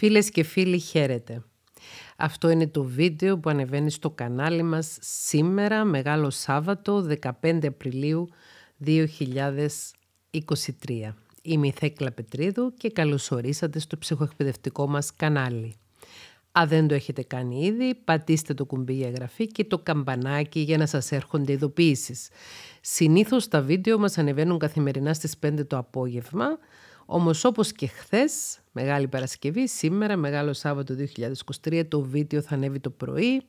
Φίλες και φίλοι χαίρετε. Αυτό είναι το βίντεο που ανεβαίνει στο κανάλι μας σήμερα, Μεγάλο Σάββατο, 15 Απριλίου 2023. Είμαι η Θέκλα Πετρίδου και καλωσορίσατε στο ψυχοεκπαιδευτικό μας κανάλι. Αν δεν το έχετε κάνει ήδη, πατήστε το κουμπί για εγγραφή και το καμπανάκι για να σας έρχονται ειδοποίησεις. Συνήθως τα βίντεο μας ανεβαίνουν καθημερινά στις 5 το απόγευμα, όμως όπως και χθες Μεγάλη Παρασκευή, σήμερα, Μεγάλο Σάββατο 2023, το βίντεο θα ανέβει το πρωί,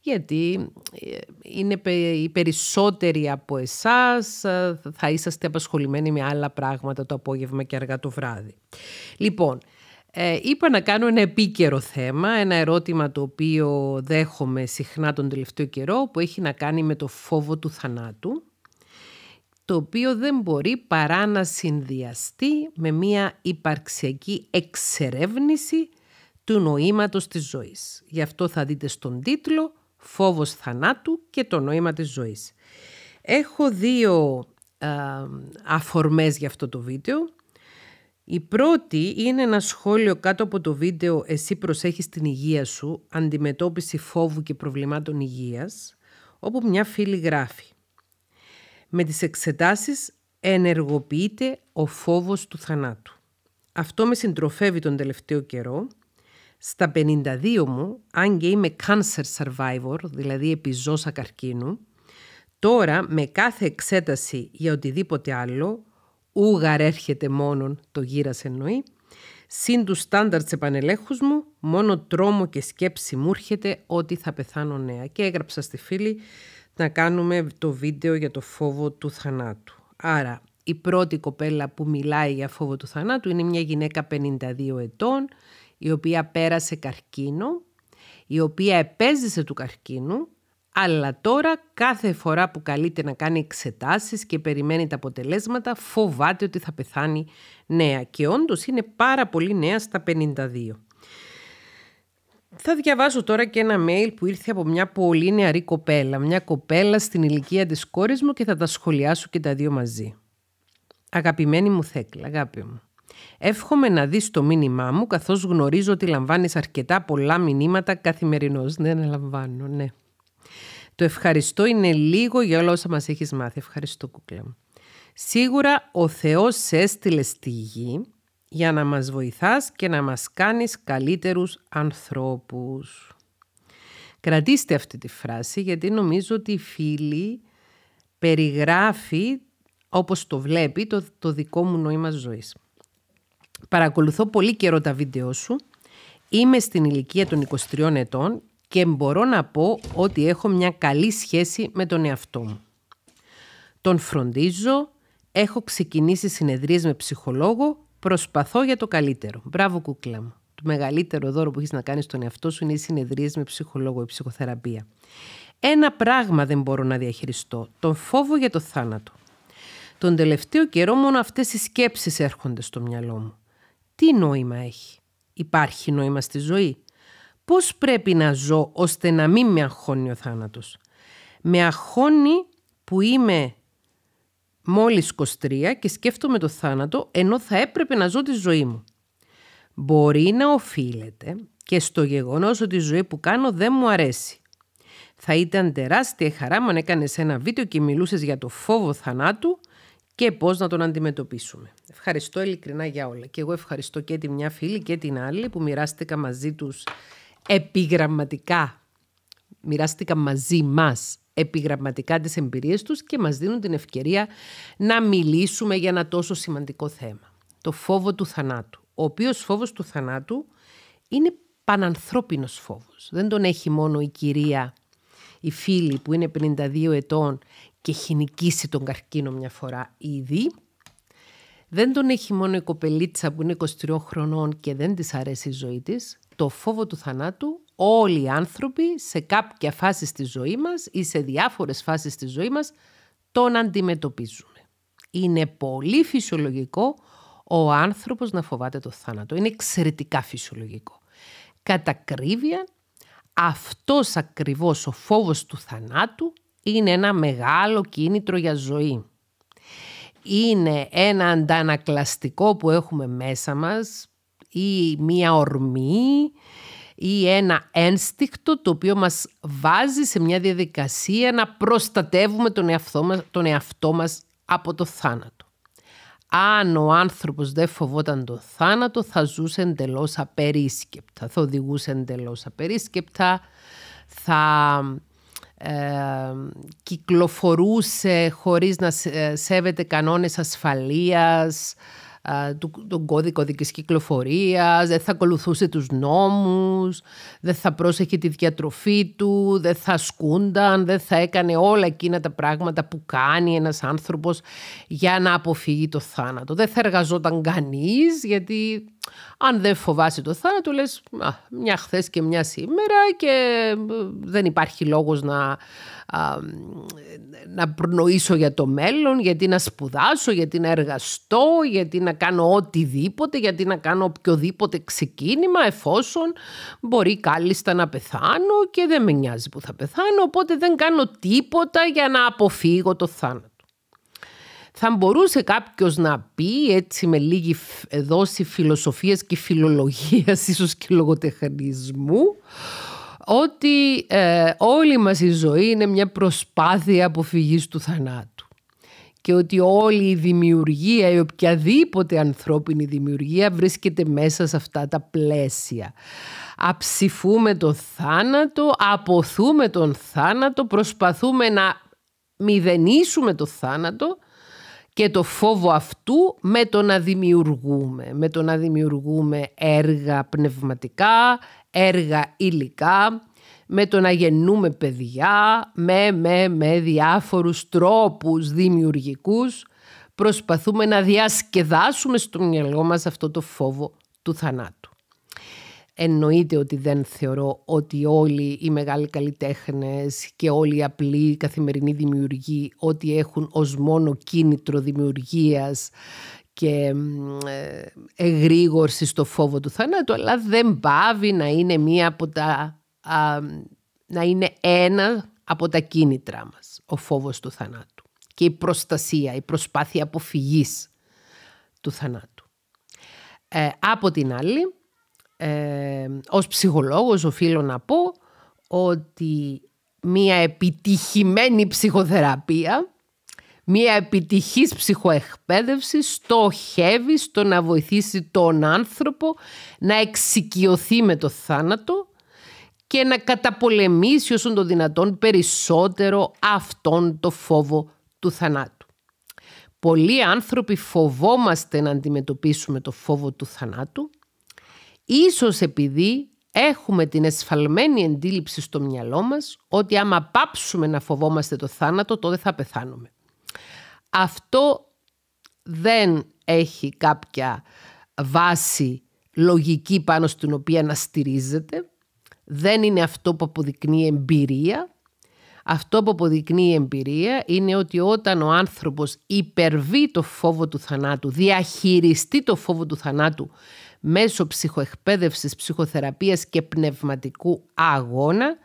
γιατί ε, είναι οι περισσότεροι από εσάς, ε, θα είσαστε απασχολημένοι με άλλα πράγματα το απόγευμα και αργά το βράδυ. Λοιπόν, ε, είπα να κάνω ένα επίκαιρο θέμα, ένα ερώτημα το οποίο δέχομαι συχνά τον τελευταίο καιρό, που έχει να κάνει με το φόβο του θανάτου το οποίο δεν μπορεί παρά να συνδυαστεί με μια υπαρξιακή εξερεύνηση του νοήματος της ζωής. Γι' αυτό θα δείτε στον τίτλο «Φόβος θανάτου και το νόημα της ζωής». Έχω δύο α, ε, αφορμές για αυτό το βίντεο. Η πρώτη είναι ένα σχόλιο κάτω από το βίντεο «Εσύ προσέχεις την υγεία σου, αντιμετώπιση φόβου και προβλημάτων υγείας», όπου μια φίλη γράφει με τις εξετάσεις ενεργοποιείται ο φόβος του θανάτου. Αυτό με συντροφεύει τον τελευταίο καιρό. Στα 52 μου, αν και είμαι cancer survivor, δηλαδή επιζώσα καρκίνου, τώρα με κάθε εξέταση για οτιδήποτε άλλο, ούγαρ έρχεται μόνον το γύρας εννοεί, Συν τους στάνταρτ σε μου, μόνο τρόμο και σκέψη μου έρχεται ότι θα πεθάνω νέα. Και έγραψα στη φίλη να κάνουμε το βίντεο για το φόβο του θανάτου. Άρα η πρώτη κοπέλα που μιλάει για φόβο του θανάτου είναι μια γυναίκα 52 ετών η οποία πέρασε καρκίνο, η οποία επέζησε του καρκίνου αλλά τώρα κάθε φορά που καλείται να κάνει εξετάσεις και περιμένει τα αποτελέσματα φοβάται ότι θα πεθάνει νέα και όντως είναι πάρα πολύ νέα στα 52. Θα διαβάσω τώρα και ένα mail που ήρθε από μια πολύ νεαρή κοπέλα, μια κοπέλα στην ηλικία της κόρης μου και θα τα σχολιάσω και τα δύο μαζί. Αγαπημένη μου Θέκλα, αγάπη μου. Εύχομαι να δεις το μήνυμά μου καθώς γνωρίζω ότι λαμβάνεις αρκετά πολλά μηνύματα καθημερινώς. δεν ναι, ναι, λαμβάνω, ναι. Το ευχαριστώ είναι λίγο για όλα όσα μας έχεις μάθει. Ευχαριστώ, κούκλα μου. Σίγουρα ο Θεός σε έστειλε στη γη για να μας βοηθάς και να μας κάνεις καλύτερους ανθρώπους. Κρατήστε αυτή τη φράση γιατί νομίζω ότι η φίλη περιγράφει όπως το βλέπει το, το δικό μου νόημα ζωής. Παρακολουθώ πολύ καιρό τα βίντεο σου. Είμαι στην ηλικία των 23 ετών και μπορώ να πω ότι έχω μια καλή σχέση με τον εαυτό μου. Τον φροντίζω, έχω ξεκινήσει συνεδρίες με ψυχολόγο Προσπαθώ για το καλύτερο. Μπράβο, κούκλα μου. Το μεγαλύτερο δώρο που έχεις να κάνεις στον εαυτό σου είναι οι συνεδρίες με ψυχολόγο ή ψυχοθεραπεία. Ένα πράγμα δεν μπορώ να διαχειριστώ. Τον φόβο για το θάνατο. Τον τελευταίο καιρό μόνο αυτές οι σκέψεις έρχονται στο μυαλό μου. Τι νόημα έχει. Υπάρχει νόημα στη ζωή. Πώς πρέπει να ζω ώστε να μην με αγχώνει ο θάνατος. Με αγχώνει που είμαι Μόλις 23 και σκέφτομαι το θάνατο ενώ θα έπρεπε να ζω τη ζωή μου. Μπορεί να οφείλεται και στο γεγονός ότι η ζωή που κάνω δεν μου αρέσει. Θα ήταν τεράστια χαρά μου αν έκανες ένα βίντεο και μιλούσες για το φόβο θανάτου και πώς να τον αντιμετωπίσουμε. Ευχαριστώ ειλικρινά για όλα. Και εγώ ευχαριστώ και τη μια φίλη και την άλλη που μοιράστηκα μαζί τους επιγραμματικά. Μοιράστηκα μαζί μας επιγραμματικά τις εμπειρίες τους και μας δίνουν την ευκαιρία να μιλήσουμε για ένα τόσο σημαντικό θέμα. Το φόβο του θανάτου, ο οποίος φόβος του θανάτου είναι πανανθρώπινος φόβος. Δεν τον έχει μόνο η κυρία, η φίλη που είναι 52 ετών και έχει νικήσει τον καρκίνο μια φορά ήδη. Δεν τον έχει μόνο η κοπελίτσα που είναι 23 χρονών και δεν της αρέσει η ζωή της. Το φόβο του θανάτου όλοι οι άνθρωποι σε κάποια φάση στη ζωή μας ή σε διάφορες φάσεις στη ζωή μας τον αντιμετωπίζουμε. Είναι πολύ φυσιολογικό ο άνθρωπος να φοβάται το θάνατο. Είναι εξαιρετικά φυσιολογικό. Κατά αυτό αυτός ακριβώς ο φόβος του θανάτου είναι ένα μεγάλο κίνητρο για ζωή. Είναι ένα αντανακλαστικό που έχουμε μέσα μας ή μία ορμή ή ένα ένστικτο το οποίο μας βάζει σε μια διαδικασία να προστατεύουμε τον εαυτό μας, από το θάνατο. Αν ο άνθρωπος δεν φοβόταν τον θάνατο θα ζούσε εντελώς απερίσκεπτα, θα οδηγούσε εντελώς απερίσκεπτα, θα ε, κυκλοφορούσε χωρίς να ε, σέβεται κανόνες ασφαλείας, τον κώδικο δικής κυκλοφορίας, δεν θα ακολουθούσε τους νόμους, δεν θα πρόσεχε τη διατροφή του, δεν θα σκούνταν, δεν θα έκανε όλα εκείνα τα πράγματα που κάνει ένας άνθρωπος για να αποφύγει το θάνατο. Δεν θα εργαζόταν κανείς γιατί αν δεν φοβάσαι το θάνατο, λες μια χθες και μια σήμερα και ε, δεν υπάρχει λόγος να, να προνοήσω για το μέλλον, γιατί να σπουδάσω, γιατί να εργαστώ, γιατί να κάνω οτιδήποτε, γιατί να κάνω οποιοδήποτε ξεκίνημα, εφόσον μπορεί κάλλιστα να πεθάνω και δεν με νοιάζει που θα πεθάνω, οπότε δεν κάνω τίποτα για να αποφύγω το θάνατο. Θα μπορούσε κάποιος να πει έτσι με λίγη δόση φιλοσοφίας και φιλολογίας ίσως και λογοτεχνισμού ότι ε, όλη μας η ζωή είναι μια προσπάθεια αποφυγής του θανάτου και ότι όλη η δημιουργία ή οποιαδήποτε ανθρώπινη δημιουργία βρίσκεται μέσα σε αυτά τα πλαίσια. Αψηφούμε το θάνατο, αποθούμε τον θάνατο, προσπαθούμε να μηδενίσουμε το θάνατο και το φόβο αυτού με το να δημιουργούμε. Με το να δημιουργούμε έργα πνευματικά, έργα υλικά, με το να γεννούμε παιδιά, με, με, με διάφορους τρόπους δημιουργικούς. Προσπαθούμε να διασκεδάσουμε στο μυαλό μας αυτό το φόβο του θανάτου. Εννοείται ότι δεν θεωρώ ότι όλοι οι μεγάλοι καλλιτέχνες και όλοι οι απλοί καθημερινοί δημιουργοί ότι έχουν ως μόνο κίνητρο δημιουργίας και ε, εγρήγορση στο φόβο του θανάτου, αλλά δεν πάβει να είναι, μία από τα, να είναι ένα από τα κίνητρά μας, ο φόβος του θανάτου και η προστασία, η προσπάθεια αποφυγής του θανάτου. Ε, από την άλλη, ε, ως ψυχολόγος οφείλω να πω ότι μία επιτυχημένη ψυχοθεραπεία, μία επιτυχής ψυχοεκπαίδευση στοχεύει στο να βοηθήσει τον άνθρωπο να εξοικειωθεί με το θάνατο και να καταπολεμήσει όσον το δυνατόν περισσότερο αυτόν το φόβο του θανάτου. Πολλοί άνθρωποι φοβόμαστε να αντιμετωπίσουμε το φόβο του θανάτου Ίσως επειδή έχουμε την εσφαλμένη εντύπωση στο μυαλό μας ότι άμα πάψουμε να φοβόμαστε το θάνατο τότε θα πεθάνουμε. Αυτό δεν έχει κάποια βάση λογική πάνω στην οποία να στηρίζεται. Δεν είναι αυτό που αποδεικνύει εμπειρία. Αυτό που αποδεικνύει η εμπειρία είναι ότι όταν ο άνθρωπος υπερβεί το φόβο του θανάτου, διαχειριστεί το φόβο του θανάτου μέσω ψυχοεκπαίδευσης, ψυχοθεραπείας και πνευματικού αγώνα,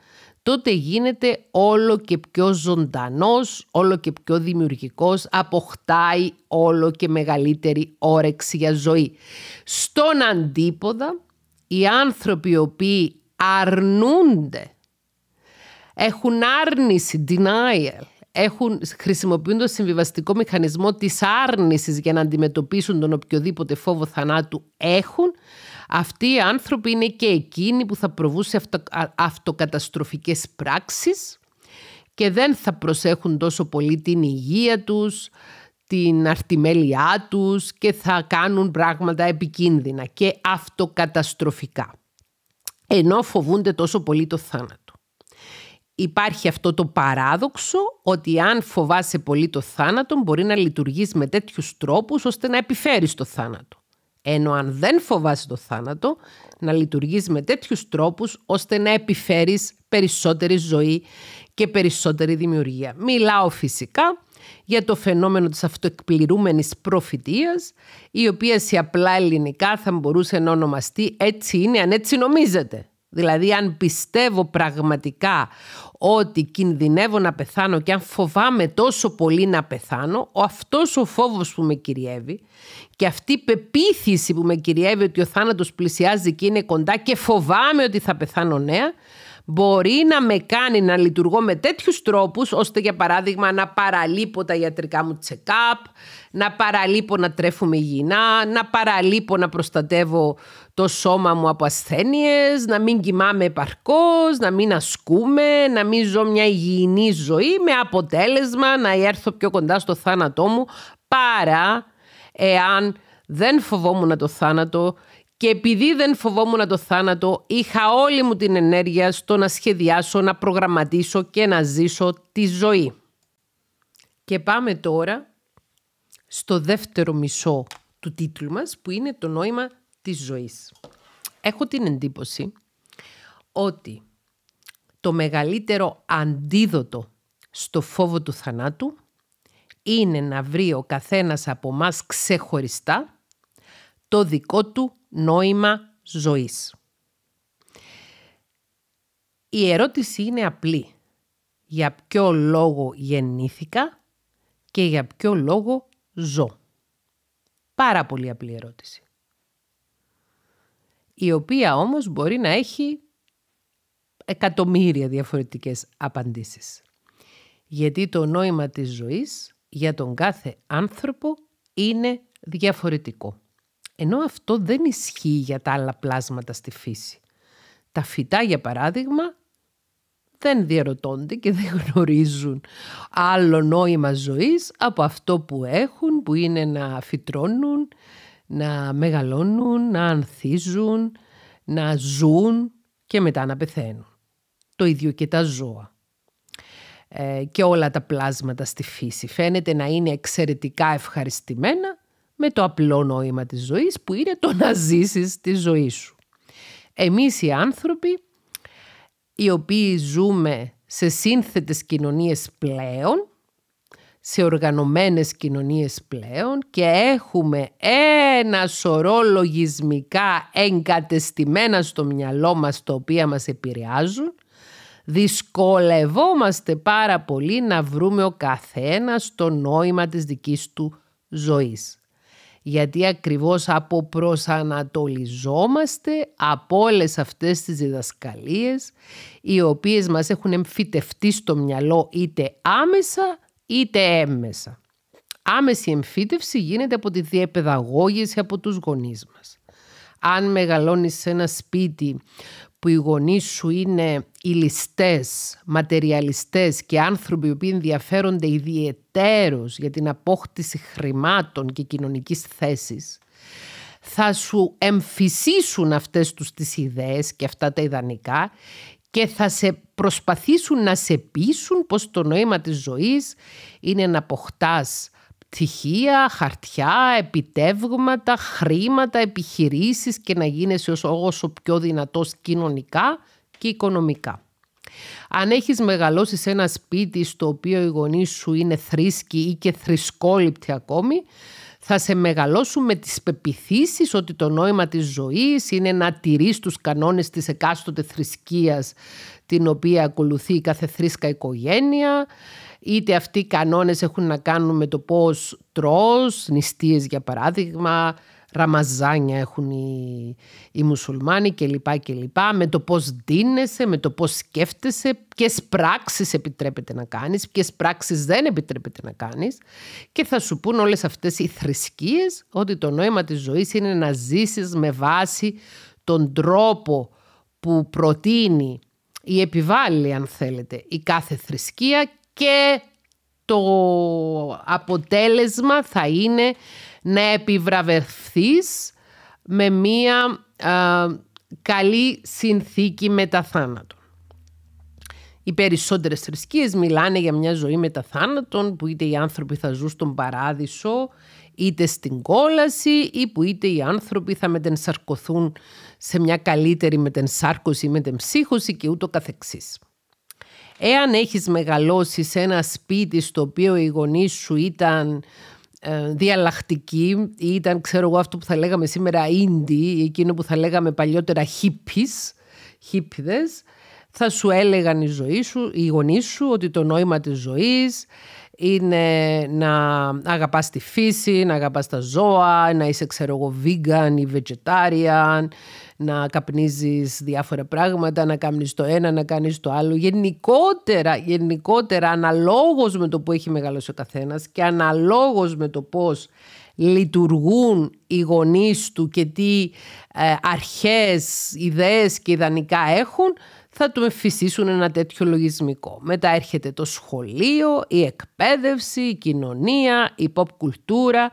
τότε γίνεται όλο και πιο ζωντανός, όλο και πιο δημιουργικός, αποκτάει όλο και μεγαλύτερη όρεξη για ζωή. Στον αντίποδα, οι άνθρωποι οι οποίοι αρνούνται, έχουν άρνηση, denial, έχουν, χρησιμοποιούν το συμβιβαστικό μηχανισμό της άρνησης για να αντιμετωπίσουν τον οποιοδήποτε φόβο θανάτου έχουν, αυτοί οι άνθρωποι είναι και εκείνοι που θα προβούν σε αυτο, αυτοκαταστροφικές πράξεις και δεν θα προσέχουν τόσο πολύ την υγεία τους, την αρτιμέλειά τους και θα κάνουν πράγματα επικίνδυνα και αυτοκαταστροφικά. Ενώ φοβούνται τόσο πολύ το θάνατο. Υπάρχει αυτό το παράδοξο ότι αν φοβάσαι πολύ το θάνατο μπορεί να λειτουργείς με τέτοιους τρόπους ώστε να επιφέρεις το θάνατο. Ενώ αν δεν φοβάσαι το θάνατο να λειτουργείς με τέτοιους τρόπους ώστε να επιφέρεις περισσότερη ζωή και περισσότερη δημιουργία. Μιλάω φυσικά για το φαινόμενο της αυτοεκπληρούμενης προφητείας, η οποία σε απλά ελληνικά θα μπορούσε να ονομαστεί «έτσι είναι αν έτσι νομίζετε». Δηλαδή αν πιστεύω πραγματικά ότι κινδυνεύω να πεθάνω και αν φοβάμαι τόσο πολύ να πεθάνω, ο αυτός ο φόβος που με κυριεύει και αυτή η πεποίθηση που με κυριεύει ότι ο θάνατος πλησιάζει και είναι κοντά και φοβάμαι ότι θα πεθάνω νέα, μπορεί να με κάνει να λειτουργώ με τέτοιους τρόπους, ώστε για παράδειγμα να παραλείπω τα ιατρικά μου check-up, να παραλείπω να τρέφουμε υγιεινά, να παραλείπω να προστατεύω το σώμα μου από ασθένειες. να μην κοιμάμαι επαρκώς, να μην ασκούμε, να μην ζω μια υγιεινή ζωή, με αποτέλεσμα να έρθω πιο κοντά στο θάνατό μου, παρά εάν δεν φοβόμουν το θάνατο και επειδή δεν φοβόμουν το θάνατο, είχα όλη μου την ενέργεια στο να σχεδιάσω, να προγραμματίσω και να ζήσω τη ζωή. Και πάμε τώρα στο δεύτερο μισό του τίτλου μας, που είναι το νόημα της ζωής. Έχω την εντύπωση ότι το μεγαλύτερο αντίδοτο στο φόβο του θανάτου είναι να βρει ο καθένας από μας ξεχωριστά το δικό του νόημα ζωής. Η ερώτηση είναι απλή. Για ποιο λόγο γεννήθηκα και για ποιο λόγο ζω. Πάρα πολύ απλή ερώτηση. Η οποία όμως μπορεί να έχει εκατομμύρια διαφορετικές απαντήσεις. Γιατί το νόημα της ζωής για τον κάθε άνθρωπο είναι διαφορετικό. Ενώ αυτό δεν ισχύει για τα άλλα πλάσματα στη φύση. Τα φυτά, για παράδειγμα, δεν διαρωτώνται και δεν γνωρίζουν άλλο νόημα ζωής από αυτό που έχουν, που είναι να φυτρώνουν, να μεγαλώνουν, να ανθίζουν, να ζουν και μετά να πεθαίνουν. Το ίδιο και τα ζώα ε, και όλα τα πλάσματα στη φύση. Φαίνεται να είναι εξαιρετικά ευχαριστημένα με το απλό νόημα της ζωής που είναι το να ζήσεις τη ζωή σου. Εμείς οι άνθρωποι οι οποίοι ζούμε σε σύνθετες κοινωνίες πλέον, σε οργανωμένες κοινωνίες πλέον και έχουμε ένα σωρό λογισμικά εγκατεστημένα στο μυαλό μας τα οποία μας επηρεάζουν, δυσκολευόμαστε πάρα πολύ να βρούμε ο καθένας το νόημα της δικής του ζωής γιατί ακριβώς αποπροσανατολιζόμαστε από όλες αυτές τις διδασκαλίες οι οποίες μας έχουν εμφυτευτεί στο μυαλό είτε άμεσα είτε έμμεσα. Άμεση εμφύτευση γίνεται από τη διεπαιδαγώγηση από τους γονείς μας. Αν μεγαλώνεις σε ένα σπίτι που οι γονείς σου είναι ηλιστές, ματεριαλιστές και άνθρωποι που οποίοι ενδιαφέρονται ιδιαιτέρως για την απόκτηση χρημάτων και κοινωνικής θέσης, θα σου εμφυσίσουν αυτές τους τις ιδέες και αυτά τα ιδανικά και θα σε προσπαθήσουν να σε πείσουν πως το νόημα της ζωής είναι να αποκτάς πτυχία, χαρτιά, επιτεύγματα, χρήματα, επιχειρήσεις και να γίνεσαι ως όσο πιο δυνατός κοινωνικά και οικονομικά. Αν έχεις μεγαλώσει σε ένα σπίτι στο οποίο οι γονείς σου είναι θρήσκοι ή και θρησκόληπτοι ακόμη, θα σε μεγαλώσουν με τις πεπιθήσεις ότι το νόημα της ζωής είναι να τηρείς τους κανόνες της εκάστοτε θρησκείας την οποία ακολουθεί κάθε θρήσκα οικογένεια, Είτε αυτοί οι κανόνες έχουν να κάνουν με το πώς τρως, νηστείες για παράδειγμα, ραμαζάνια έχουν οι, οι μουσουλμάνοι κλπ. κλπ. Με το πώς δίνεσαι, με το πώς σκέφτεσαι, ποιες πράξεις επιτρέπεται να κάνεις, ποιες πράξεις δεν επιτρέπεται να κάνεις. Και θα σου πούν όλες αυτές οι θρησκείες ότι το νόημα της ζωής είναι να ζήσεις με βάση τον τρόπο που προτείνει ή επιβάλλει αν θέλετε η κάθε θρησκεία και το αποτέλεσμα θα είναι να επιβραβευθείς με μία καλή συνθήκη τα Οι περισσότερες θρησκείες μιλάνε για μια ζωή μετά που είτε οι άνθρωποι θα ζουν στον παράδεισο είτε στην κόλαση ή που είτε οι άνθρωποι θα μετενσαρκωθούν σε μια καλύτερη μετενσάρκωση ή μετεμψύχωση και ούτω καθεξής. Εάν έχεις μεγαλώσει σε ένα σπίτι στο οποίο οι γονείς σου ήταν ε, διαλλακτικοί ή ήταν ξέρω εγώ αυτό που θα λέγαμε σήμερα indie εκείνο που θα λέγαμε παλιότερα hippies, hippies θα σου έλεγαν η ζωή σου, οι γονείς σου ότι το νόημα της ζωής είναι να αγαπάς τη φύση, να αγαπάς τα ζώα, να είσαι ξέρω εγώ vegan ή vegetarian, να καπνίζεις διάφορα πράγματα, να κάνεις το ένα, να κάνεις το άλλο. Γενικότερα, γενικότερα αναλόγως με το που έχει μεγαλώσει ο καθένας και αναλόγως με το πώς λειτουργούν οι γονείς του και τι ε, αρχές, ιδέες και ιδανικά έχουν, θα του εφησίσουν ένα τέτοιο λογισμικό. Μετά έρχεται το σχολείο, η εκπαίδευση, η κοινωνία, η pop κουλτούρα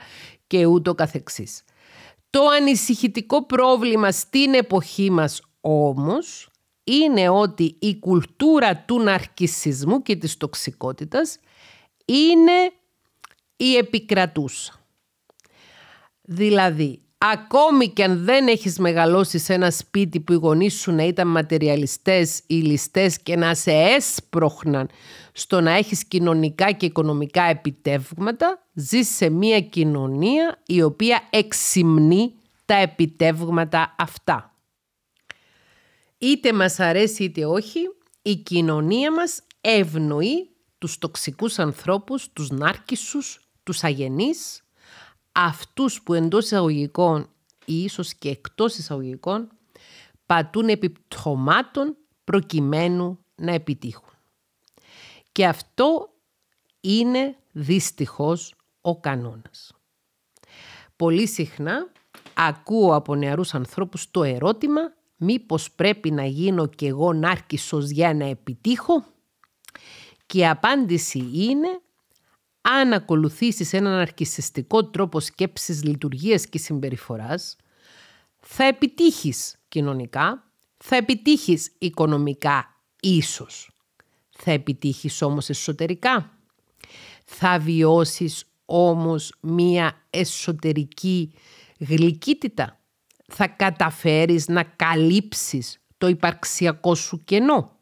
και ούτω καθεξής. Το ανησυχητικό πρόβλημα στην εποχή μας όμως είναι ότι η κουλτούρα του ναρκισισμού και της τοξικότητας είναι η επικρατούσα. Δηλαδή, Ακόμη και αν δεν έχεις μεγαλώσει σε ένα σπίτι που οι γονείς σου να ήταν ματεριαλιστές ή ληστές και να σε έσπροχναν στο να έχεις κοινωνικά και οικονομικά επιτεύγματα, ζεις σε μια κοινωνία η οποία εξυμνεί τα επιτεύγματα αυτά. Είτε μας αρέσει είτε όχι, η κοινωνία μας ευνοεί τους τοξικούς ανθρώπους, τους νάρκισους, τους αγενείς, αυτούς που εντός εισαγωγικών ή ίσως και εκτός εισαγωγικών πατούν επιπτωμάτων προκειμένου να επιτύχουν. Και αυτό είναι δυστυχώς ο κανόνας. Πολύ συχνά ακούω από νεαρούς ανθρώπους το ερώτημα μήπως πρέπει να γίνω κι εγώ νάρκισος για να επιτύχω και η απάντηση είναι αν ακολουθήσεις έναν αρκισιστικό τρόπο σκέψης, λειτουργίας και συμπεριφοράς, θα επιτύχεις κοινωνικά, θα επιτύχεις οικονομικά ίσως. Θα επιτύχεις όμως εσωτερικά. Θα βιώσεις όμως μία εσωτερική γλυκύτητα. Θα καταφέρεις να καλύψεις το υπαρξιακό σου κενό.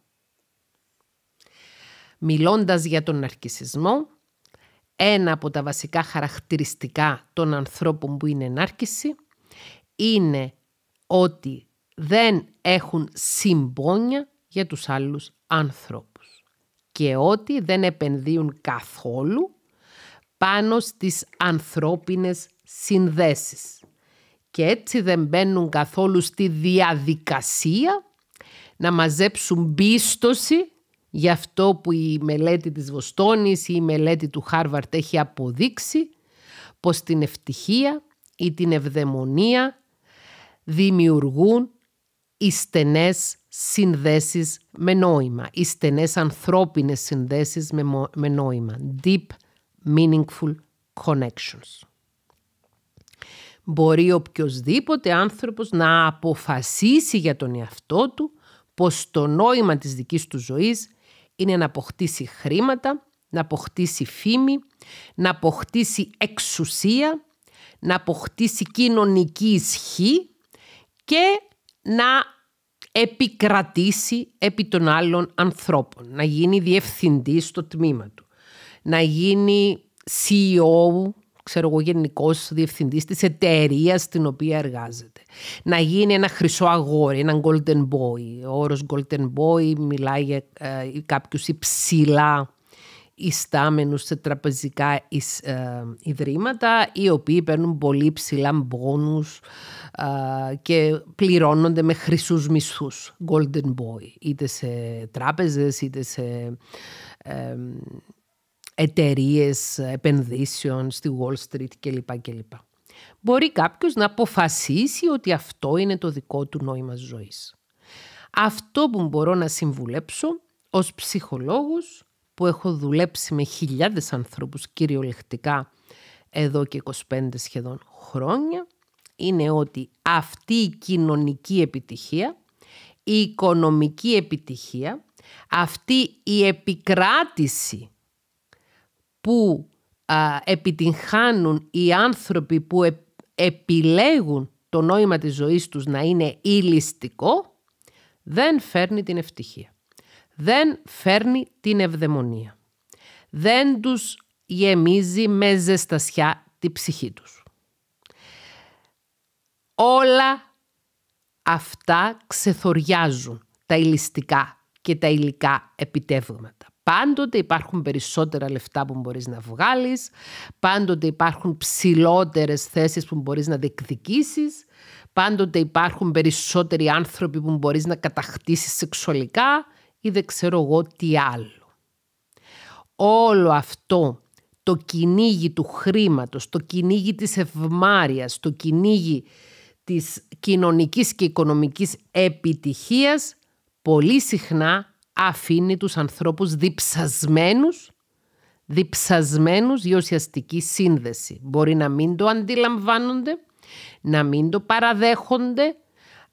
Μιλώντας για τον αρκισισμό, ένα από τα βασικά χαρακτηριστικά των ανθρώπων που είναι ενάρκηση είναι ότι δεν έχουν συμπόνια για τους άλλους ανθρώπους και ότι δεν επενδύουν καθόλου πάνω στις ανθρώπινες συνδέσεις και έτσι δεν μπαίνουν καθόλου στη διαδικασία να μαζέψουν πίστοση γι' αυτό που η μελέτη της Βοστόνης ή η μελέτη του Χάρβαρτ έχει αποδείξει, πως την ευτυχία ή την ευδαιμονία δημιουργούν οι στενές συνδέσεις με νόημα, οι στενές ανθρώπινες συνδέσεις με νόημα, deep meaningful connections. Μπορεί οποιοδήποτε άνθρωπος να αποφασίσει για τον εαυτό του πως το νόημα της δικής του ζωής είναι να αποκτήσει χρήματα, να αποκτήσει φήμη, να αποκτήσει εξουσία, να αποκτήσει κοινωνική ισχύ και να επικρατήσει επί των άλλων ανθρώπων, να γίνει διευθυντής στο τμήμα του, να γίνει CEO ξέρω εγώ, γενικός διευθυντής της εταιρείας στην οποία εργάζεται. Να γίνει ένα χρυσό αγόρι, ένα golden boy. Ο όρος golden boy μιλάει για ε, κάποιους υψηλά ιστάμενους σε τραπεζικά ε, ιδρύματα οι οποίοι παίρνουν πολύ ψηλά μπόνους ε, και πληρώνονται με χρυσούς μισθούς. golden boy είτε σε τράπεζες, είτε σε ε, εταιρείες επενδύσεων στη Wall Street κλπ. Μπορεί κάποιος να αποφασίσει ότι αυτό είναι το δικό του νόημα ζωής. Αυτό που μπορώ να συμβουλέψω ως ψυχολόγος που έχω δουλέψει με χιλιάδες ανθρώπους κυριολεκτικά εδώ και 25 σχεδόν χρόνια είναι ότι αυτή η κοινωνική επιτυχία, η οικονομική επιτυχία, αυτή η επικράτηση που α, επιτυγχάνουν οι άνθρωποι που επιλέγουν το νόημα της ζωής τους να είναι ήλιστικο, δεν φέρνει την ευτυχία. Δεν φέρνει την ευδαιμονία. Δεν τους γεμίζει με ζεστασιά τη ψυχή τους. Όλα αυτά ξεθοριάζουν τα ηλιστικά και τα υλικά επιτεύγματα. Πάντοτε υπάρχουν περισσότερα λεφτά που μπορείς να βγάλεις, πάντοτε υπάρχουν ψηλότερες θέσεις που μπορείς να δεκδικήσεις, πάντοτε υπάρχουν περισσότεροι άνθρωποι που μπορείς να κατακτήσεις σεξουαλικά ή δεν ξέρω εγώ τι άλλο. Όλο αυτό το κυνήγι του χρήματος, το κυνήγι της ευμάρειας, το κυνήγι της κοινωνικής και οικονομικής επιτυχίας πολύ συχνά αφήνει τους ανθρώπους διψασμένους, διψασμένους για ουσιαστική σύνδεση. Μπορεί να μην το αντιλαμβάνονται, να μην το παραδέχονται.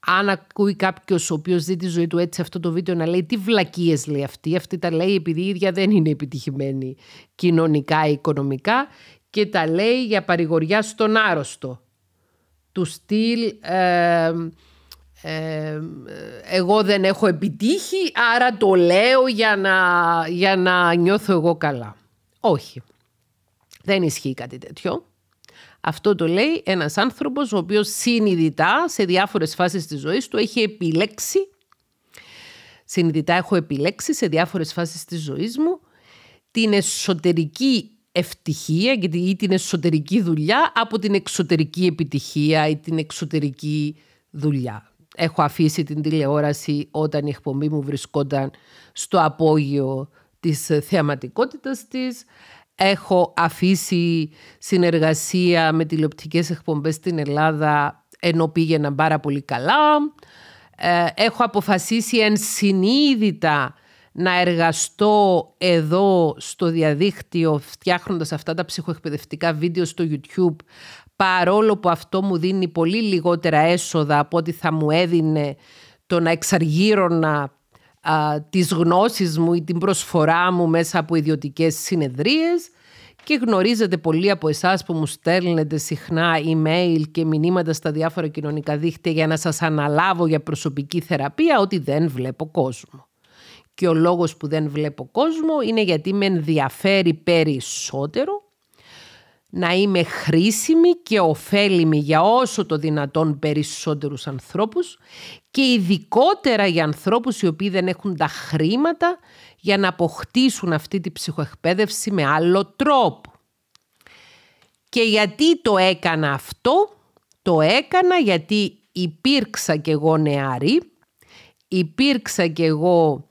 Αν ακούει κάποιος ο οποίος δει τη ζωή του έτσι αυτό το βίντεο να λέει τι βλακίες λέει αυτή, αυτή τα λέει επειδή η ίδια δεν είναι επιτυχημένη κοινωνικά ή οικονομικά και τα λέει για παρηγοριά στον άρρωστο. Του στυλ. Ε, εγώ δεν έχω επιτύχει, άρα το λέω για να, για να νιώθω εγώ καλά. Όχι. Δεν ισχύει κάτι τέτοιο. Αυτό το λέει ένας άνθρωπος ο οποίος συνειδητά σε διάφορες φάσεις της ζωής του έχει επιλέξει, συνειδητά έχω επιλέξει σε διάφορες φάσεις της ζωής μου, την εσωτερική ευτυχία ή την εσωτερική δουλειά από την εξωτερική επιτυχία ή την εξωτερική δουλειά έχω αφήσει την τηλεόραση όταν η εκπομπή μου βρισκόταν στο απόγειο της θεαματικότητας της. Έχω αφήσει συνεργασία με τηλεοπτικές εκπομπές στην Ελλάδα ενώ πήγαιναν πάρα πολύ καλά. Ε, έχω αποφασίσει ενσυνείδητα να εργαστώ εδώ στο διαδίκτυο φτιάχνοντας αυτά τα ψυχοεκπαιδευτικά βίντεο στο YouTube παρόλο που αυτό μου δίνει πολύ λιγότερα έσοδα από ό,τι θα μου έδινε το να εξαργύρωνα α, τις γνώσεις μου ή την προσφορά μου μέσα από ιδιωτικές συνεδρίες και γνωρίζετε πολλοί από εσάς που μου στέλνετε συχνά email και μηνύματα στα διάφορα κοινωνικά δίχτυα για να σας αναλάβω για προσωπική θεραπεία ότι δεν βλέπω κόσμο. Και ο λόγος που δεν βλέπω κόσμο είναι γιατί με ενδιαφέρει περισσότερο να είμαι χρήσιμη και ωφέλιμη για όσο το δυνατόν περισσότερους ανθρώπους και ειδικότερα για ανθρώπους οι οποίοι δεν έχουν τα χρήματα για να αποκτήσουν αυτή τη ψυχοεκπαίδευση με άλλο τρόπο. Και γιατί το έκανα αυτό, το έκανα γιατί υπήρξα και εγώ νεαρή, υπήρξα και εγώ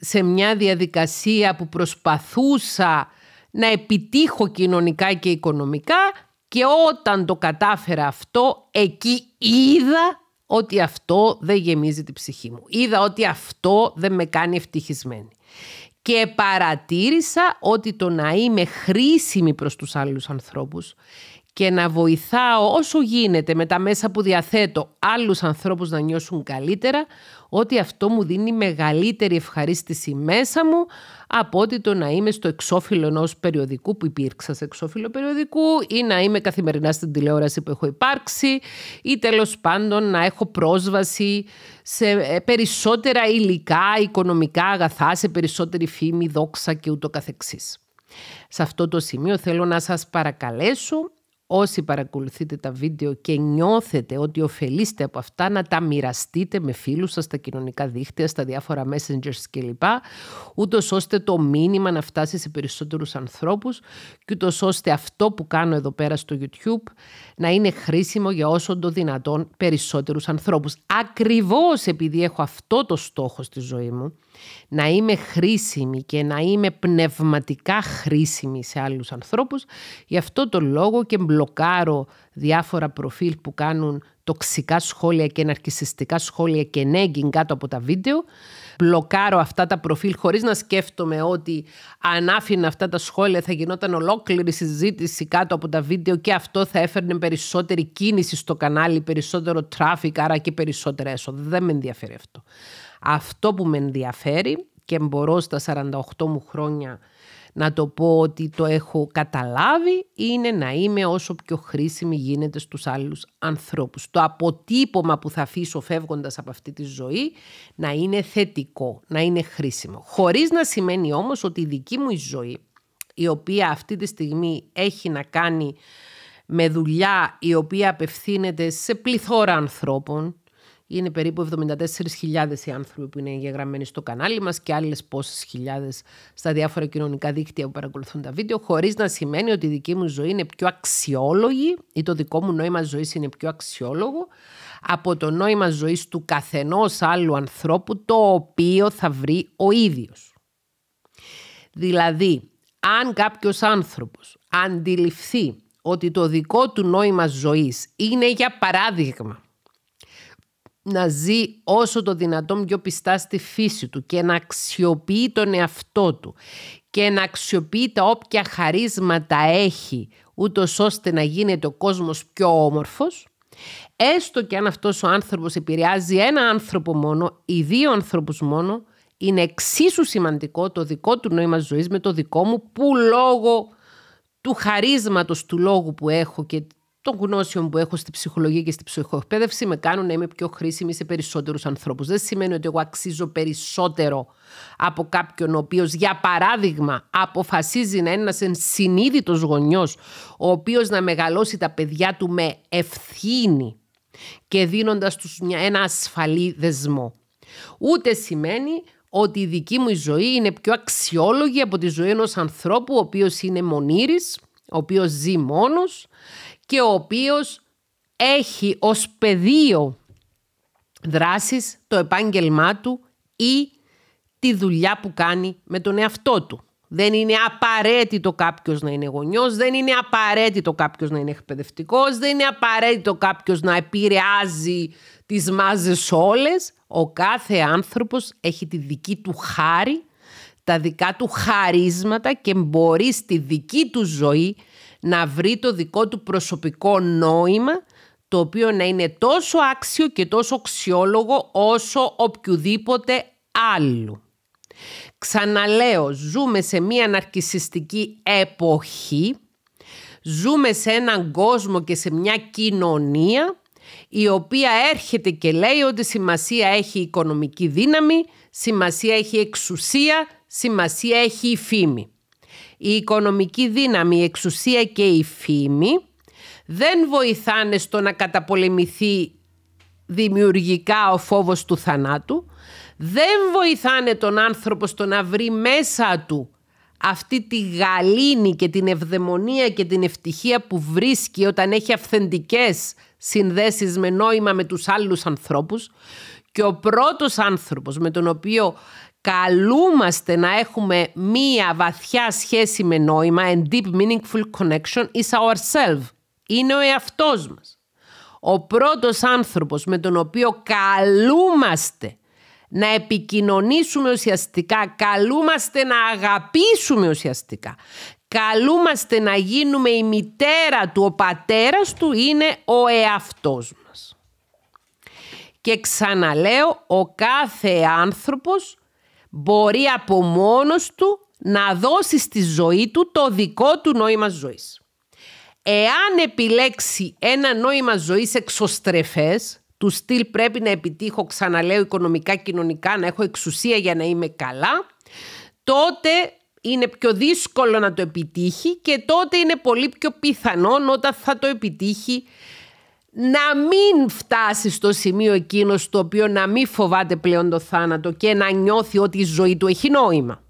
σε μια διαδικασία που προσπαθούσα να επιτύχω κοινωνικά και οικονομικά και όταν το κατάφερα αυτό, εκεί είδα ότι αυτό δεν γεμίζει την ψυχή μου. Είδα ότι αυτό δεν με κάνει ευτυχισμένη. Και παρατήρησα ότι το να είμαι χρήσιμη προς τους άλλους ανθρώπους και να βοηθάω όσο γίνεται με τα μέσα που διαθέτω άλλους ανθρώπους να νιώσουν καλύτερα, ότι αυτό μου δίνει μεγαλύτερη ευχαρίστηση μέσα μου από ότι το να είμαι στο εξώφυλλο ενός περιοδικού που υπήρξα σε εξώφυλλο περιοδικού ή να είμαι καθημερινά στην τηλεόραση που έχω υπάρξει ή τέλος πάντων να έχω πρόσβαση σε ε, περισσότερα υλικά, οικονομικά αγαθά, σε περισσότερη φήμη, δόξα και ούτω καθεξής. Σε αυτό το σημείο θέλω να σας παρακαλέσω Όσοι παρακολουθείτε τα βίντεο και νιώθετε ότι ωφελείστε από αυτά, να τα μοιραστείτε με φίλους σας στα κοινωνικά δίκτυα στα διάφορα messengers κλπ. Ούτως ώστε το μήνυμα να φτάσει σε περισσότερους ανθρώπους και ούτως ώστε αυτό που κάνω εδώ πέρα στο YouTube να είναι χρήσιμο για όσο το δυνατόν περισσότερους ανθρώπους. Ακριβώς επειδή έχω αυτό το στόχο στη ζωή μου, να είμαι χρήσιμη και να είμαι πνευματικά χρήσιμη σε άλλους ανθρώπους, γι' αυτό το λόγο και μπλοκάρω διάφορα προφίλ που κάνουν τοξικά σχόλια και ναρκισιστικά σχόλια και νέγκιν κάτω από τα βίντεο. Μπλοκάρω αυτά τα προφίλ χωρίς να σκέφτομαι ότι αν άφηνα αυτά τα σχόλια θα γινόταν ολόκληρη συζήτηση κάτω από τα βίντεο και αυτό θα έφερνε περισσότερη κίνηση στο κανάλι, περισσότερο traffic, άρα και περισσότερα έσοδα. Δεν με ενδιαφέρει αυτό. Αυτό που με ενδιαφέρει και μπορώ στα 48 μου χρόνια να το πω ότι το έχω καταλάβει είναι να είμαι όσο πιο χρήσιμη γίνεται στους άλλους ανθρώπους. Το αποτύπωμα που θα αφήσω φεύγοντας από αυτή τη ζωή να είναι θετικό, να είναι χρήσιμο. Χωρίς να σημαίνει όμως ότι η δική μου ζωή, η οποία αυτή τη στιγμή έχει να κάνει με δουλειά η οποία απευθύνεται σε πληθώρα ανθρώπων, είναι περίπου 74.000 οι άνθρωποι που είναι εγγεγραμμένοι στο κανάλι μας και άλλες πόσες χιλιάδες στα διάφορα κοινωνικά δίκτυα που παρακολουθούν τα βίντεο, χωρίς να σημαίνει ότι η δική μου ζωή είναι πιο αξιόλογη ή το δικό μου νόημα ζωής είναι πιο αξιόλογο από το νόημα ζωής του καθενός άλλου ανθρώπου το οποίο θα βρει ο ίδιος. Δηλαδή, αν κάποιος άνθρωπος αντιληφθεί ότι το δικό του νόημα ζωής είναι για παράδειγμα να ζει όσο το δυνατόν πιο πιστά στη φύση του και να αξιοποιεί τον εαυτό του και να αξιοποιεί τα όποια χαρίσματα έχει ούτως ώστε να γίνεται ο κόσμος πιο όμορφος έστω και αν αυτός ο άνθρωπος επηρεάζει ένα άνθρωπο μόνο ή δύο ανθρώπους μόνο είναι εξίσου σημαντικό το δικό του νόημα ζωής με το δικό μου που λόγω του χαρίσματος του λόγου που έχω και των γνώσεων που έχω στη ψυχολογία και στη ψυχοεκπαίδευση με κάνουν να είμαι πιο χρήσιμη σε περισσότερους ανθρώπους. Δεν σημαίνει ότι εγώ αξίζω περισσότερο από κάποιον ο οποίος, για παράδειγμα, αποφασίζει να είναι ένας ενσυνείδητος γονιός, ο οποίος να μεγαλώσει τα παιδιά του με ευθύνη και δίνοντας τους ένα ασφαλή δεσμό. Ούτε σημαίνει ότι η δική μου ζωή είναι πιο αξιόλογη από τη ζωή ενός ανθρώπου ο οποίος είναι μονήρης, ο οποίος ζει μόνος και ο οποίος έχει ως πεδίο δράσης το επάγγελμά του ή τη δουλειά που κάνει με τον εαυτό του. Δεν είναι απαραίτητο κάποιος να είναι γονιός, δεν είναι απαραίτητο κάποιος να είναι εκπαιδευτικός, δεν είναι απαραίτητο κάποιος να επηρεάζει τις μάζες όλες. Ο κάθε άνθρωπος έχει τη δική του χάρη, τα δικά του χαρίσματα και μπορεί στη δική του ζωή να βρει το δικό του προσωπικό νόημα το οποίο να είναι τόσο άξιο και τόσο αξιόλογο όσο οποιοδήποτε άλλου. Ξαναλέω, ζούμε σε μία αναρκισιστική εποχή, ζούμε σε έναν κόσμο και σε μια κοινωνία η οποία έρχεται και λέει ότι σημασία έχει η οικονομική δύναμη, σημασία έχει η εξουσία, σημασία έχει η φήμη η οικονομική δύναμη, η εξουσία και η φήμη δεν βοηθάνε στο να καταπολεμηθεί δημιουργικά ο φόβος του θανάτου, δεν βοηθάνε τον άνθρωπο στο να βρει μέσα του αυτή τη γαλήνη και την ευδαιμονία και την ευτυχία που βρίσκει όταν έχει αυθεντικές συνδέσεις με νόημα με τους άλλους ανθρώπους και ο πρώτος άνθρωπος με τον οποίο καλούμαστε να έχουμε μία βαθιά σχέση με νόημα and deep meaningful connection is ourselves. Είναι ο εαυτός μας. Ο πρώτος άνθρωπος με τον οποίο καλούμαστε να επικοινωνήσουμε ουσιαστικά, καλούμαστε να αγαπήσουμε ουσιαστικά, καλούμαστε να γίνουμε η μητέρα του, ο πατέρας του είναι ο εαυτός μας. Και ξαναλέω, ο κάθε άνθρωπος μπορεί από μόνος του να δώσει στη ζωή του το δικό του νόημα ζωής. Εάν επιλέξει ένα νόημα ζωής εξωστρεφές, του στυλ πρέπει να επιτύχω, ξαναλέω, οικονομικά, κοινωνικά, να έχω εξουσία για να είμαι καλά, τότε είναι πιο δύσκολο να το επιτύχει και τότε είναι πολύ πιο πιθανό όταν θα το επιτύχει να μην φτάσει στο σημείο εκείνος στο οποίο να μην φοβάται πλέον το θάνατο και να νιώθει ότι η ζωή του έχει νόημα.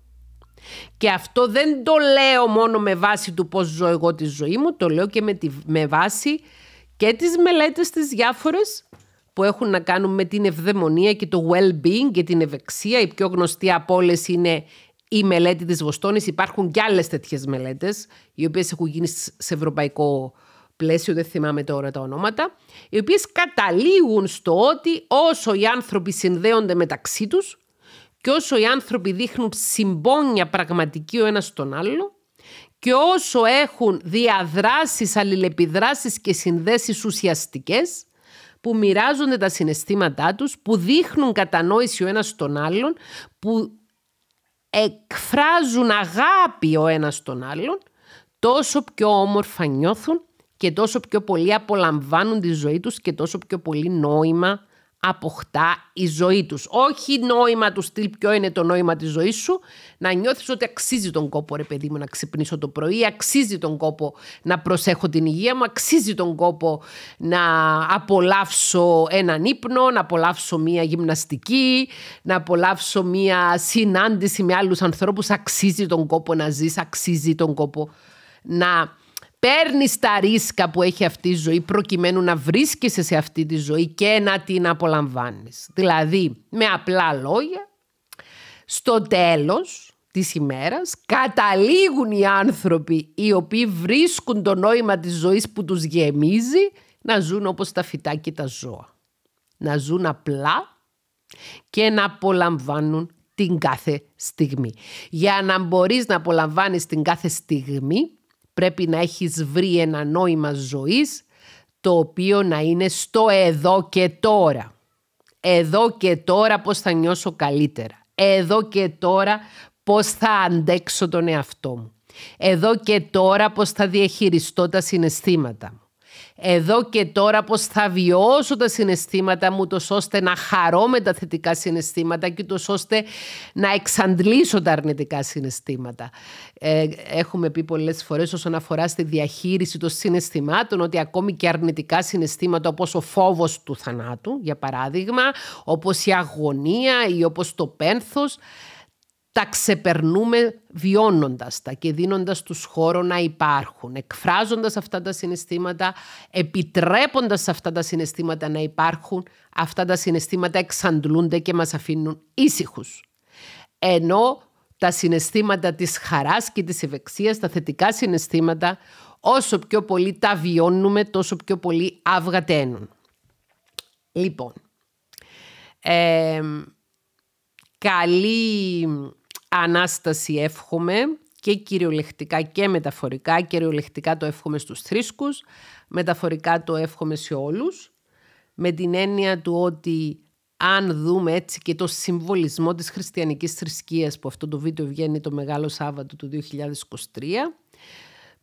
Και αυτό δεν το λέω μόνο με βάση του πώς ζω εγώ τη ζωή μου, το λέω και με, τη, με βάση και τις μελέτες τις διάφορες που έχουν να κάνουν με την ευδαιμονία και το well-being και την ευεξία. Η πιο γνωστή από όλες είναι η μελέτη της Βοστόνης. Υπάρχουν και άλλες τέτοιες μελέτες, οι οποίες έχουν γίνει σε ευρωπαϊκό πλαίσιο, δεν θυμάμαι τώρα τα ονόματα, οι οποίες καταλήγουν στο ότι όσο οι άνθρωποι συνδέονται μεταξύ τους και όσο οι άνθρωποι δείχνουν συμπόνια πραγματική ο ένας τον άλλο και όσο έχουν διαδράσεις, αλληλεπιδράσεις και συνδέσεις ουσιαστικές που μοιράζονται τα συναισθήματά τους, που δείχνουν κατανόηση ο ένας τον άλλον, που εκφράζουν αγάπη ο ένας τον άλλον, τόσο πιο όμορφα νιώθουν και τόσο πιο πολύ απολαμβάνουν τη ζωή τους και τόσο πιο πολύ νόημα αποκτά η ζωή τους. Όχι νόημα τους στυλ ποιο είναι το νόημα της ζωής σου, να νιώθεις ότι αξίζει τον κόπο ρε παιδί μου να ξυπνήσω το πρωί, αξίζει τον κόπο να προσέχω την υγεία μου, αξίζει τον κόπο να απολαύσω έναν ύπνο, να απολαύσω μία γυμναστική, να απολαύσω μία συνάντηση με άλλους ανθρώπους, αξίζει τον κόπο να ζεις, αξίζει τον κόπο να παίρνεις τα ρίσκα που έχει αυτή η ζωή προκειμένου να βρίσκεσαι σε αυτή τη ζωή και να την απολαμβάνεις. Δηλαδή, με απλά λόγια, στο τέλος της ημέρας καταλήγουν οι άνθρωποι οι οποίοι βρίσκουν το νόημα της ζωής που τους γεμίζει να ζουν όπως τα φυτά και τα ζώα. Να ζουν απλά και να απολαμβάνουν την κάθε στιγμή. Για να μπορείς να απολαμβάνεις την κάθε στιγμή Πρέπει να έχεις βρει ένα νόημα ζωής το οποίο να είναι στο εδώ και τώρα. Εδώ και τώρα πώς θα νιώσω καλύτερα. Εδώ και τώρα πώς θα αντέξω τον εαυτό μου. Εδώ και τώρα πώς θα διαχειριστώ τα συναισθήματα εδώ και τώρα πώς θα βιώσω τα συναισθήματα μου τόσο ώστε να χαρώ με τα θετικά συναισθήματα και τόσο ώστε να εξαντλήσω τα αρνητικά συναισθήματα. Ε, έχουμε πει πολλές φορές όσον αφορά στη διαχείριση των συναισθημάτων ότι ακόμη και αρνητικά συναισθήματα όπως ο φόβος του θανάτου για παράδειγμα, όπως η αγωνία ή όπως το πένθος τα ξεπερνούμε βιώνοντας τα και δίνοντας τους χώρο να υπάρχουν, εκφράζοντας αυτά τα συναισθήματα, επιτρέποντας αυτά τα συναισθήματα να υπάρχουν, αυτά τα συναισθήματα εξαντλούνται και μας αφήνουν ήσυχους. Ενώ τα συναισθήματα της χαράς και της ευεξίας, τα θετικά συναισθήματα, όσο πιο πολύ τα βιώνουμε, τόσο πιο πολύ αυγαταίνουν. Λοιπόν, ε, καλή Ανάσταση εύχομαι και κυριολεκτικά και μεταφορικά. Κυριολεκτικά το εύχομαι στους θρήσκους, μεταφορικά το εύχομαι σε όλους. Με την έννοια του ότι αν δούμε έτσι και το συμβολισμό της χριστιανικής θρησκείας που αυτό το βίντεο βγαίνει το Μεγάλο Σάββατο του 2023,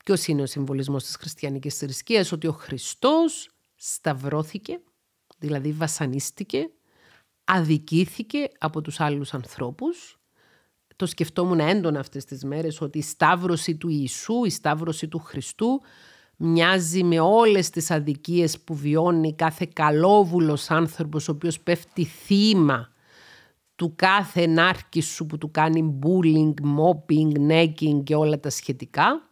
Ποιος είναι ο συμβολισμός της χριστιανικής θρησκείας, ότι ο Χριστός σταυρώθηκε, δηλαδή βασανίστηκε, αδικήθηκε από τους άλλους ανθρώπους το σκεφτόμουν έντονα αυτές τις μέρες, ότι η σταύρωση του Ιησού, η σταύρωση του Χριστού μοιάζει με όλες τις αδικίες που βιώνει κάθε καλόβουλος άνθρωπος ο οποίος πέφτει θύμα του κάθε νάρκης σου που του κάνει bullying, mobbing, necking και όλα τα σχετικά.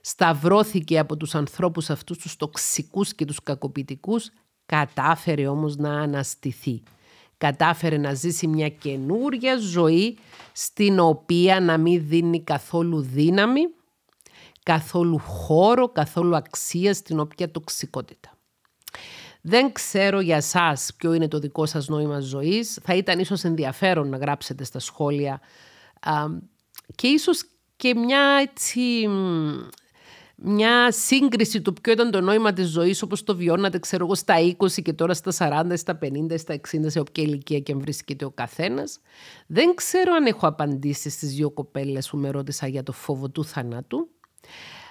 Σταυρώθηκε από τους ανθρώπους αυτούς τους τοξικούς και τους κακοποιητικούς, κατάφερε όμως να αναστηθεί κατάφερε να ζήσει μια καινούρια ζωή στην οποία να μην δίνει καθόλου δύναμη, καθόλου χώρο, καθόλου αξία στην οποία τοξικότητα. Δεν ξέρω για σας ποιο είναι το δικό σας νόημα ζωής. Θα ήταν ίσως ενδιαφέρον να γράψετε στα σχόλια και ίσως και μια έτσι μια σύγκριση του ποιο ήταν το νόημα της ζωής όπως το βιώνατε ξέρω εγώ στα 20 και τώρα στα 40, στα 50, στα 60 σε όποια ηλικία και αν βρίσκεται ο καθένας δεν ξέρω αν έχω απαντήσει στις δύο κοπέλες που με ρώτησα για το φόβο του θανάτου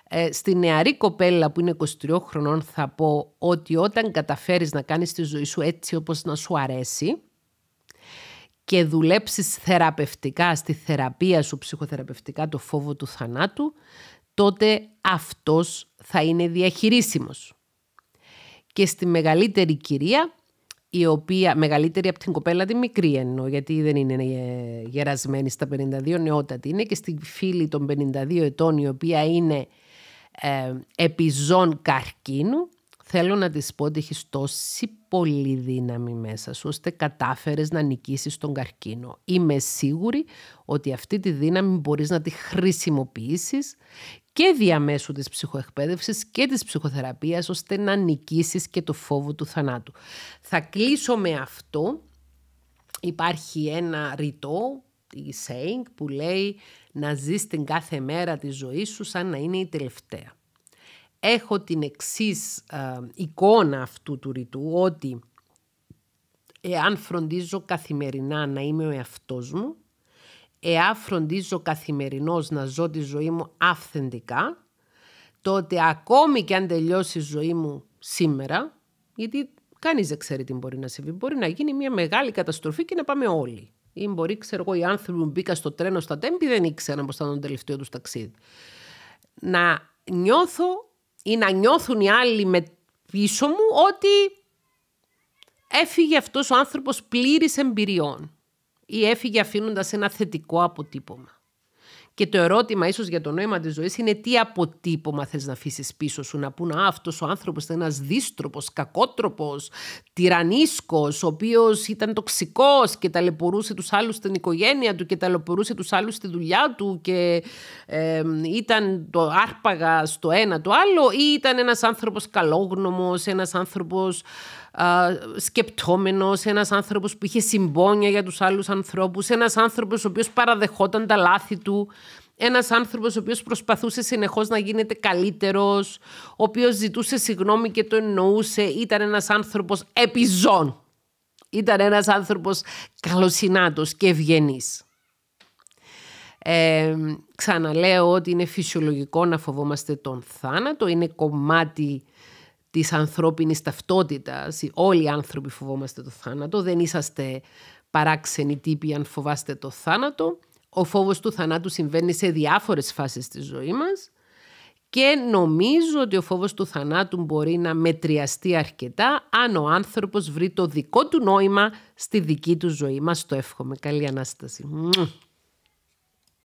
ε, στη νεαρή κοπέλα που είναι 23 χρονών θα πω ότι όταν καταφέρεις να κάνεις τη ζωή σου έτσι όπως να σου αρέσει και δουλέψεις θεραπευτικά στη θεραπεία σου ψυχοθεραπευτικά το φόβο του θανάτου τότε αυτός θα είναι διαχειρίσιμος. Και στη μεγαλύτερη κυρία, η οποία μεγαλύτερη από την κοπέλα τη μικρή εννοώ, γιατί δεν είναι ε, γερασμένη στα 52, νεότατη είναι και στη φίλη των 52 ετών, η οποία είναι ε, επιζών καρκίνου, θέλω να της πω ότι έχεις τόση πολύ δύναμη μέσα σου, ώστε κατάφερες να νικήσεις τον καρκίνο. Είμαι σίγουρη ότι αυτή τη δύναμη μπορείς να τη χρησιμοποιήσεις και διαμέσου της ψυχοεκπαίδευσης και της ψυχοθεραπείας ώστε να νικήσεις και το φόβο του θανάτου. Θα κλείσω με αυτό. Υπάρχει ένα ρητό, η saying, που λέει να ζεις την κάθε μέρα της ζωής σου σαν να είναι η τελευταία. Έχω την εξής ε, εικόνα αυτού του ρητού ότι εάν φροντίζω καθημερινά να είμαι ο εαυτός μου, εάν φροντίζω καθημερινώς να ζω τη ζωή μου αυθεντικά, τότε ακόμη και αν τελειώσει η ζωή μου σήμερα, γιατί κανείς δεν ξέρει τι μπορεί να συμβεί, μπορεί να γίνει μια μεγάλη καταστροφή και να πάμε όλοι. Ή μπορεί, ξέρω εγώ, οι άνθρωποι που μπήκα στο τρένο στα τέμπη δεν ήξεραν πως ήταν το τελευταίο τους ταξίδι. Να νιώθω ή να νιώθουν οι άλλοι με πίσω μου ότι έφυγε αυτός ο άνθρωπος πλήρης εμπειριών ή έφυγε αφήνοντας ένα θετικό αποτύπωμα. Και το ερώτημα ίσως για το νόημα της ζωής είναι τι αποτύπωμα θες να αφήσεις πίσω σου. Να πούνε αυτός ο άνθρωπος ήταν ένας δίστροπος, κακότροπος, τυραννίσκος, ο οποίος ήταν τοξικός και ταλαιπωρούσε τους άλλους στην οικογένεια του και ταλαιπωρούσε τους άλλους στη δουλειά του και ήταν το άρπαγα στο ένα το άλλο ή ήταν ένας άνθρωπος καλόγνωμος, ένας άνθρωπος σκεπτόμενος, ένας άνθρωπος που είχε συμπόνια για τους άλλους ανθρώπους, ένας άνθρωπος ο οποίος παραδεχόταν τα λάθη του, ένας άνθρωπος ο οποίος προσπαθούσε συνεχώς να γίνεται καλύτερος, ο οποίος ζητούσε συγγνώμη και το εννοούσε, ήταν ένας άνθρωπος επιζών. Ήταν ένας άνθρωπος καλοσυνάτος και ευγενής. Ε, ξαναλέω ότι είναι φυσιολογικό να φοβόμαστε τον θάνατο, είναι κομμάτι της ανθρώπινης ταυτότητας. Όλοι οι άνθρωποι φοβόμαστε το θάνατο. Δεν είσαστε παράξενοι τύποι αν φοβάστε το θάνατο. Ο φόβος του θανάτου συμβαίνει σε διάφορες φάσεις της ζωής μας και νομίζω ότι ο φόβος του θανάτου μπορεί να μετριαστεί αρκετά αν ο άνθρωπος βρει το δικό του νόημα στη δική του ζωή μας. Το εύχομαι. Καλή Ανάσταση.